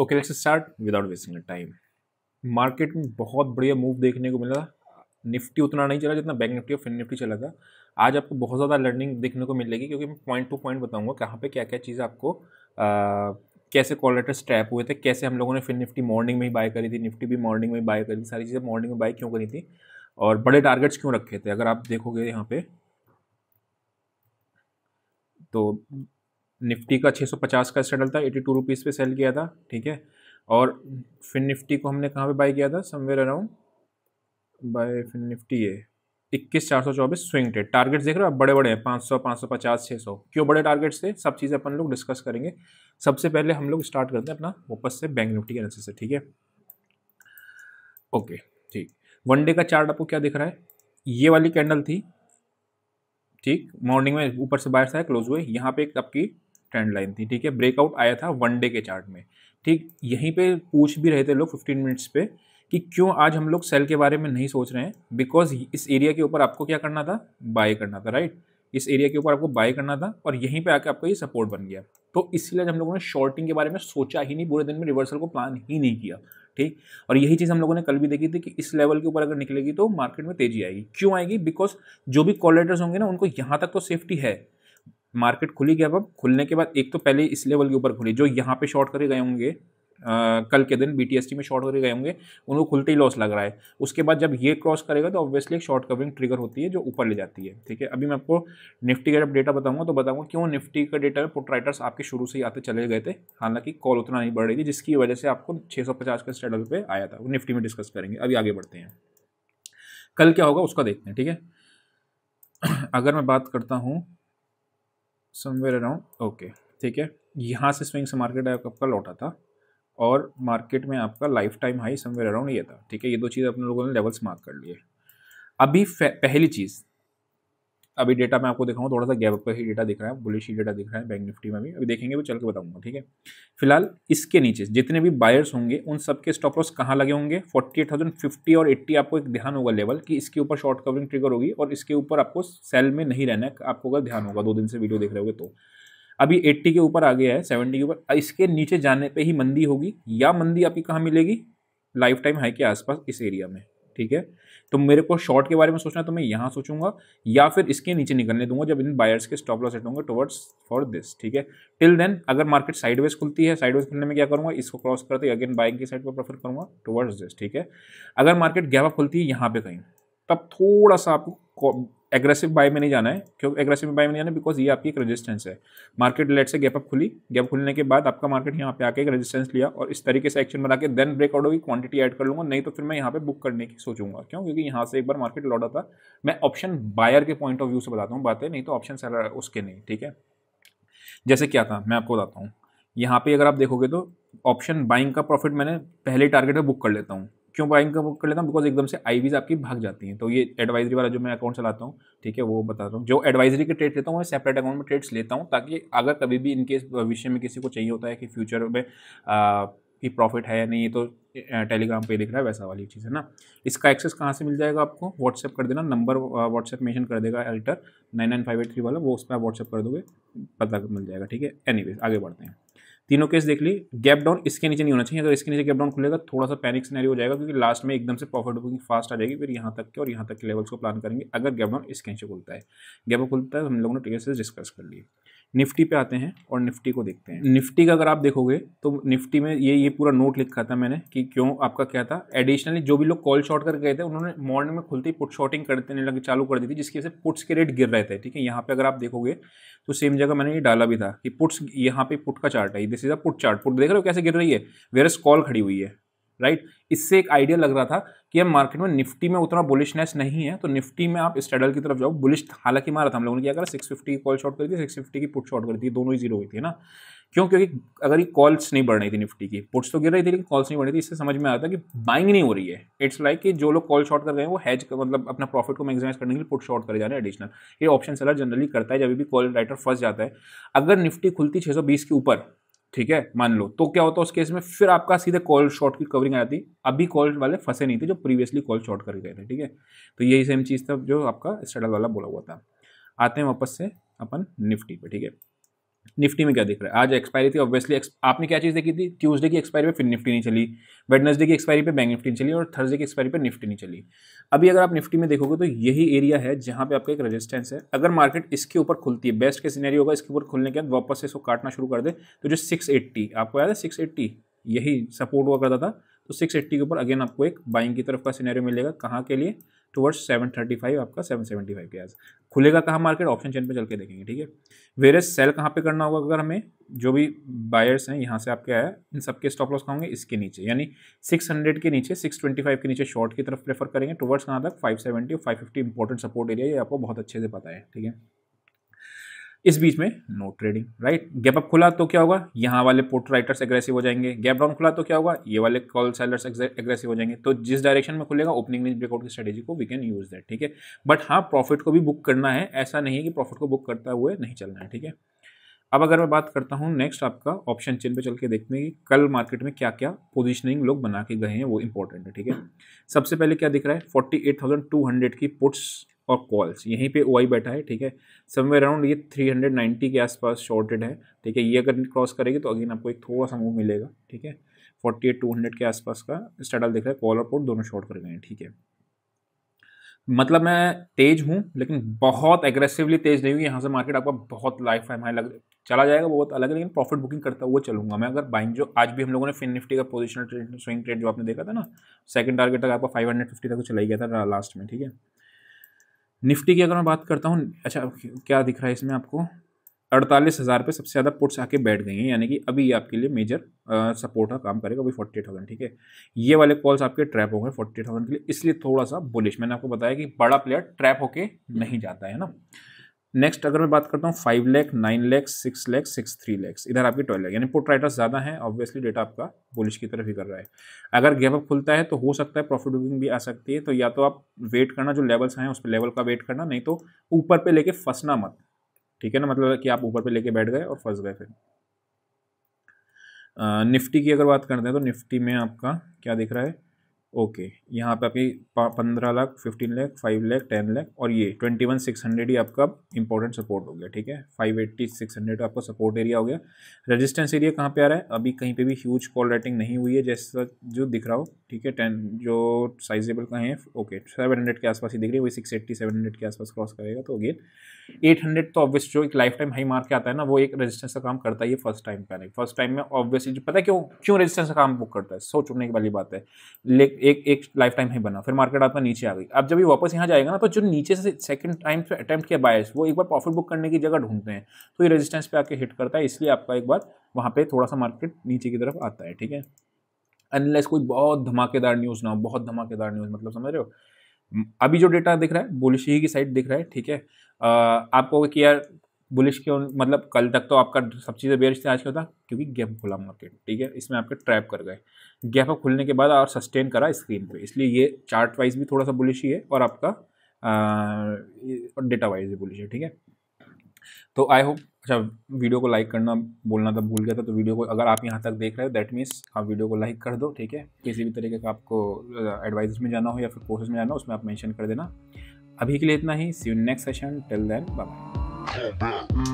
Okay let's start without wasting time market में बहुत बढ़िया मूव देखने को मिला निफ्टी उतना नहीं चला जितना बैंक निफ्टी और फिन निफ्टी चला था आज आपको बहुत ज़्यादा लर्निंग देखने को मिलेगी क्योंकि मैं पॉइंट टू पॉइंट बताऊंगा कहाँ पे क्या क्या चीज़ आपको आ, कैसे कॉल लेटर स्ट्रैप हुए थे कैसे हम लोगों ने फिन निफ्टी मॉर्निंग में ही बाय करी थी निफ्टी भी मॉर्निंग में ही बाय करी थी सारी चीज़ें मॉर्निंग में बाय क्यों करी थी और बड़े टारगेट्स क्यों रखे थे अगर आप देखोगे यहाँ पे तो निफ्टी का 650 का सेटल था एटी टू रुपीज़ पर सेल किया था ठीक है और फिन निफ्टी को हमने कहाँ पे बाई किया था somewhere around buy fin Nifty ये इक्कीस चार सौ चौबीस स्विंग ट्रेड टारगेट्स देख रहे हो आप बड़े बड़े हैं पाँच सौ पाँच सौ पचास छः सौ क्यों बड़े टारगेट्स थे सब चीज़ें अपन लोग डिस्कस करेंगे सबसे पहले हम लोग स्टार्ट करते हैं अपना वापस से बैंक निफ्टी के एनालिसिस से ठीक है ओके ठीक वन डे का चार्ट आपको क्या दिख रहा है ये वाली कैंडल थी ठीक मॉर्निंग में ऊपर से बाहर से क्लोज हुए यहाँ पे एक आपकी ट्रेंड लाइन थी ठीक है ब्रेकआउट आया था वन डे के चार्ट में ठीक यहीं पे पूछ भी रहे थे लोग फिफ्टीन मिनट्स पे कि क्यों आज हम लोग सेल के बारे में नहीं सोच रहे हैं बिकॉज इस एरिया के ऊपर आपको क्या करना था बाय करना था राइट इस एरिया के ऊपर आपको बाय करना था और यहीं पे आके आपका ये सपोर्ट बन गया तो इसलिए हम लोगों ने शॉर्टिंग के बारे में सोचा ही नहीं पूरे दिन में रिवर्सल को प्लान ही नहीं किया ठीक और यही चीज़ हम लोगों ने कल भी देखी थी कि इस लेवल के ऊपर अगर निकलेगी तो मार्केट में तेजी आएगी क्यों आएगी बिकॉज जो भी कॉलेटर्स होंगे ना उनको यहाँ तक तो सेफ्टी है मार्केट खुली गया अब खुलने के बाद एक तो पहले इस लेवल के ऊपर खुली जो यहाँ पे शॉर्ट करे गए होंगे कल के दिन बी में शॉर्ट करे गए होंगे उनको खुलते ही लॉस लग रहा है उसके बाद जब ये क्रॉस करेगा तो ऑब्वियसली एक शॉर्ट कवरिंग ट्रिगर होती है जो ऊपर ले जाती है ठीक है अभी मैं आपको निफ्टी का जब डेटा बताऊंगा तो बताऊंगा क्यों निफ्टी का डेटा में पुट राइटर्स आपके शुरू से ही आते चले गए थे हालांकि कॉल उतना नहीं बढ़ रही थी जिसकी वजह से आपको पचास के स्टेडल पर आया था वो निफ्टी में डिस्कस करेंगे अभी आगे बढ़ते हैं कल क्या होगा उसका देखते हैं ठीक है अगर मैं बात करता हूँ समवेयर अराउंड ओके ठीक है यहाँ से स्विंग से मार्केट आपका लौटा था और मार्केट में आपका life time high somewhere around ये था ठीक है ये दो चीज़ अपने लोगों ने लेवल्स मार्क कर लिए अभी पहली चीज़ अभी डेटा मैं आपको दिखाऊँ थोड़ा सा गैप पर ही डेटा दिख रहा है बुलिश ही डेटा दिख रहा है बैंक निफ्टी में भी अभी देखेंगे वो चल के बताऊंगा ठीक है फिलहाल इसके नीचे जितने भी बायर्स होंगे उन सबके स्टॉप लॉस कहाँ लगे होंगे फोर्टी एट थाउजेंड फिफ्टी और एट्टी आपको एक ध्यान होगा लेवल कि इसके ऊपर शॉर्ट कवरिंग ट्रिगर होगी और इसके ऊपर आपको सेल में नहीं रहना है आपको अगर ध्यान होगा दो दिन से वीडियो देख रहे होगे तो अभी एट्टी के ऊपर आ गया है सेवेंटी के ऊपर इसके नीचे जाने पर ही मंदी होगी या मंदी आपकी कहाँ मिलेगी लाइफ टाइम हाई के आसपास इस एरिया में ठीक है तो मेरे को शॉर्ट के बारे में सोचना है तो मैं यहाँ सोचूंगा या फिर इसके नीचे निकलने दूंगा जब इन बायर्स के स्टॉप लॉस हटूंगा टुवर्ड्स फॉर दिस ठीक है टिल देन अगर मार्केट साइडवेज खुलती है साइडवेज खुलने में क्या करूँगा इसको क्रॉस करते अगेन बाइक की साइड पर प्रेफर करूँगा टुवर्ड्स दिस ठीक है अगर मार्केट गैप खुलती है यहाँ पर कहीं तब थोड़ा सा आपको एग्रेसिव बाय में नहीं जाना है क्योंकि एग्रेसिव बाय में नहीं जाना बिकॉज ये आपकी एक रेजिस्टेंस है मार्केट लेट से गैप अप खुली गैप खुलने के बाद आपका मार्केट यहाँ पे आके एक रेजिस्टेंस लिया और इस तरीके से एक्शन बना के देन ब्रेकआउट होगी क्वांटिटी ऐड कर लूँगा नहीं तो फिर मैं यहाँ पे बुक करने की सोचूंगा क्यों क्योंकि यहाँ से एक बार मार्केट लौटा था मैं ऑप्शन बायर के पॉइंट ऑफ व्यू से बताता हूँ बातें नहीं तो ऑप्शन सेलर उसके नहीं ठीक है जैसे क्या था मैं आपको बताता हूँ यहाँ पे अगर आप देखोगे तो ऑप्शन बाइंग का प्रॉफिट मैंने पहले टारगेट में बुक कर लेता हूँ क्यों बाइंग कर लेता हूँ बिकॉज एकदम से वीज आपकी भाग जाती हैं तो ये एडवाइजरी वाला जो मैं अकाउंट चलाता हूँ ठीक है वो बताता हूँ जो एडवाइजरी के ट्रेड लेता हूँ मैं सेपरेट अकाउंट में ट्रेड्स लेता हूँ ताकि अगर कभी भी इनकेस भविष्य में किसी को चाहिए होता है कि फ्यूचर में कि प्रॉफिट है या नहीं ये तो टेलीग्राम पे दिख रहा है वैसा वाली चीज़ है ना इसका एक्सेस कहाँ से मिल जाएगा आपको व्हाट्सएप कर देना नंबर व्हाट्सएप मेंशन कर देगा एल्टर nine nine five eight three वाला वो उस पर व्हाट्सएप कर दोगे पता मिल जाएगा ठीक है एनीवेज आगे बढ़ते हैं तीनों केस देख ली गैप डाउन इसके नीचे नहीं होना चाहिए अगर इसके नीचे गैप डाउन खुलेगा थोड़ा सा पैनिक सिनेरियो हो जाएगा क्योंकि लास्ट में एकदम से प्रॉफिट बुकिंग फास्ट आ जाएगी फिर यहाँ तक के और यहाँ तक के लेवल्स को प्लान करेंगे अगर गैप डाउन इसके नीचे खुलता है गैप खुलता है हम लोगों ने टिकट से डिस्कस कर लिए निफ्टी पे आते हैं और निफ्टी को देखते हैं निफ्टी का अगर आप देखोगे तो निफ्टी में ये ये पूरा नोट लिखा था मैंने कि क्यों आपका क्या था एडिशनली जो भी लोग कॉल शॉर्ट कर गए थे उन्होंने मॉर्निंग में खुलते ही पुट शॉर्टिंग करते लगे चालू कर दी थी जिसकी वजह से पुट्स के रेट गिर रहे थे ठीक है यहाँ पे अगर आप देखोगे तो सेम जगह मैंने ये डाला भी था कि पुट्स यहाँ पे पुट का चार्ट है this is a put chart put देख रहे हो कैसे गिर रही है वेरस कॉल खड़ी हुई है राइट right? इससे एक आइडिया लग रहा था कि हम मार्केट में निफ्टी में उतना बुलिशनेस नहीं है तो निफ्टी में आप स्टेडल की तरफ जाओ बुलिश हालांकि मारा था हम लोगों ने क्या करा सिक्स फिफ्टी की कॉल शॉर्ट कर दी सिक्स फिफ्टी की पुट शॉर्ट कर दी दोनों ही जीरो हुई थी ना क्यों क्योंकि अगर ये कॉल्स नहीं बढ़ रही थी निफ्टी की पुट्स तो गिर रही थी लेकिन कॉल्स नहीं बढ़ रही थी इससे समझ में आता कि बाइंग नहीं हो रही है इट्स लाइक like कि जो लोग कॉल शॉर्ट कर रहे हैं वो हैज मतलब अपना प्रॉफिट को मैक्सिमाइज करने के लिए पुट शॉर्ट करे जा रहे हैं एडिशनल ये ऑप्शन सेलर जनरली करता है जब भी कॉल राइटर फंस जाता है अगर निफ्टी खुलती छः के ऊपर ठीक है मान लो तो क्या होता है उस केस में फिर आपका सीधे कॉल शॉर्ट की कवरिंग आ जाती अभी कॉल वाले फंसे नहीं थे जो प्रीवियसली कॉल शॉर्ट कर गए थे ठीक है तो यही सेम चीज़ था जो आपका स्टडल वाला बोला हुआ था आते हैं वापस से अपन निफ्टी पे ठीक है निफ्टी में क्या दिख रहा है आज एक्सपायरी थी ऑब्वियसली आपने क्या चीज़ देखी थी ट्यूसडे की एक्सपायरी पे फिर निफ्टी नहीं चली वेडनेसडे की एक्सपायरी पे बैंक निफ्टी नहीं चली और थर्सडे की एक्सपायरी पे निफ्टी नहीं चली अभी अगर आप निफ्टी में देखोगे तो यही एरिया है जहाँ पे आपका एक रेजिस्टेंस है अगर मार्केट इसके ऊपर खुलती है बेस्ट के सीनरी होगा इसके ऊपर खुलने के बाद वापस इसको काटना शुरू कर दे तो जो सिक्स आपको याद है सिक्स यही सपोर्ट हुआ करता था तो सिक्स एट्टी के ऊपर अगेन आपको एक बाइंग की तरफ का सिनेरियो मिलेगा कहाँ के लिए टुवर्ड्स सेवन थर्टी फाइव आपका सेवन सेवेंटी फाइव के आज खुलेगा कहाँ मार्केट ऑप्शन चेन पे चल के देखेंगे ठीक है वेरियस सेल कहाँ पे करना होगा अगर हमें जो भी बायर्स हैं यहाँ से आपके आया इन सबके स्टॉप लॉस कहाँगे इसके नीचे यानी सिक्स हंड्रेड के नीचे सिक्स ट्वेंटी फाइव के नीचे शॉर्ट की तरफ प्रेफर करेंगे टुवर्ड्स कहाँ तक फाइव सेवेंटी और five fifty important support area ये आपको बहुत अच्छे से पता है ठीक है इस बीच में no trading right gap up खुला तो क्या होगा यहाँ वाले पोर्ट राइटर्स एग्रेसिव हो जाएंगे गैप डाउन खुला तो क्या होगा ये वाले कॉल सेलर्स एग्रेसिव हो जाएंगे तो जिस डायरेक्शन में खुलेगा ओपनिंग रेंज ब्रेकआउट की स्ट्रेटेजी को वी कैन यूज दैट ठीक है बट हाँ प्रॉफिट को भी बुक करना है ऐसा नहीं है कि प्रॉफिट को बुक करता हुए नहीं चलना है ठीक है अब अगर मैं बात करता हूँ नेक्स्ट आपका ऑप्शन चेन पे चल के देखते हैं कि कल मार्केट में क्या क्या पोजीशनिंग लोग बना के गए हैं वो इंपॉर्टेंट है ठीक है सबसे पहले क्या दिख रहा है 48,200 की पुट्स और कॉल्स यहीं पे ओ बैठा है ठीक है समवेयर अराउंड ये 390 के आसपास शॉर्टेड है ठीक है ये अगर क्रॉस करेगी तो अगेन आपको एक थोड़ा सा मूव मिलेगा ठीक है फोर्टी एट टू हंड्रेड के आसपास का स्टार्टल देख रहा है कॉल और पोर्ट दोनों शॉर्ट कर गए हैं ठीक है मतलब मैं तेज हूँ लेकिन बहुत एग्रेसिवली तेज नहीं हूँ यहाँ से मार्केट आपका बहुत लाइफ टाइम हाई लग चला जाएगा बहुत अलग है लेकिन प्रॉफिट बुकिंग करता हुआ चलूंगा मैं अगर बाइंग जो आज भी हम लोगों ने फिन निफ्टी का पोजिशनल ट्रेड स्विंग ट्रेड जो आपने देखा था ना सेकंड टारगेट तक आपका 550 तक चला गया था लास्ट में ठीक है निफ्टी की अगर मैं बात करता हूँ अच्छा क्या दिख रहा है इसमें आपको अड़तालीस हज़ार पर सबसे ज़्यादा पुट्स आके बैठ गई हैं यानी कि अभी आपके लिए मेजर सपोर्ट का काम करेगा अभी फोर्टी थाउजेंड ठीक है ये वाले कॉल्स आपके ट्रैप हो गए फोर्टी थाउजेंड के लिए इसलिए थोड़ा सा बुलिश मैंने आपको बताया कि बड़ा प्लेयर ट्रैप होके नहीं जाता है ना नेक्स्ट अगर मैं बात करता हूँ five lakh nine lakh six lakh six three lakhs इधर आपके ट्वेल्व लैख यानी पुट राइटर्स ज़्यादा हैं ऑब्वियसली डेटा आपका बुलिश की तरफ ही कर रहा है अगर गैप अप खुलता है तो हो सकता है प्रॉफिट बुकिंग भी आ सकती है तो या तो आप वेट करना जो लेवल्स हैं उस पर लेवल का वेट करना नहीं तो ऊपर पे लेके फंसना मत ठीक है ना मतलब कि आप ऊपर पे लेके बैठ गए और फंस गए फिर निफ्टी की अगर बात करते हैं तो निफ्टी में आपका क्या दिख रहा है ओके यहाँ पे अभी पंद्रह lakh fifteen lakh five lakh ten lakh और ये ट्वेंटी वन सिक्स हंड्रेड ही आपका इंपॉर्टेंट सपोर्ट हो गया ठीक है फाइव एट्टी सिक्स हंड्रेड आपका सपोर्ट एरिया हो गया रेजिस्टेंस एरिया कहाँ पे आ रहा है अभी कहीं पे भी ह्यूज कॉल राइटिंग नहीं हुई है जैसा जो दिख रहा हो ठीक है टेन जो साइजेबल का है ओके सेवन हंड्रेड के आसपास ही दिख रही है वही सिक्स एट्टी सेवन हंड्रेड के आसपास क्रॉस करेगा तो अगेन एट हंड्रेड तो ऑब्वियस जो एक लाइफ टाइम हाई मार्क आता है ना वो एक रेजिस्टेंस का काम करता है फर्स्ट टाइम पे नहीं फर्स्ट टाइम में ऑब्वियसली पता है क्यों क्यों रेजिस्टेंस का काम बुक करता है सोचने वाली बात है लेकिन एक एक लाइफ टाइम ही बना फिर मार्केट आपका नीचे आ गई अब जब ये वापस यहाँ जाएगा ना तो जो नीचे से सेकंड टाइम पे अटैम्प्ट किया बायर्स वो एक बार प्रॉफिट बुक करने की जगह ढूंढते हैं तो ये रेजिस्टेंस पे आके हिट करता है इसलिए आपका एक बार वहाँ पे थोड़ा सा मार्केट नीचे की तरफ आता है ठीक है अनलेस कोई बहुत धमाकेदार न्यूज़ ना हो बहुत धमाकेदार न्यूज़ मतलब समझ रहे हो अभी जो डेटा दिख रहा है बोलिशी की साइड दिख रहा है ठीक है आपको कि यार बुलिश क्यों मतलब कल तक तो आपका सब चीज़ें बेरिश थी आज क्या था क्योंकि गैप खुला मार्केट ठीक है इसमें आपके ट्रैप कर गए गैप अप खुलने के बाद और सस्टेन करा स्क्रीन पे इसलिए ये चार्ट वाइज भी थोड़ा सा बुलिश ही है और आपका डेटा वाइज भी बुलिश है ठीक है तो आई होप अच्छा वीडियो को लाइक करना बोलना था तो भूल गया था तो वीडियो को अगर आप यहाँ तक देख रहे हो दैट मीन्स आप वीडियो को लाइक कर दो ठीक है किसी भी तरीके का आपको एडवाइस में जाना हो या फिर कोर्सेज में जाना हो उसमें आप मेंशन कर देना अभी के लिए इतना ही see next session till then bye come back.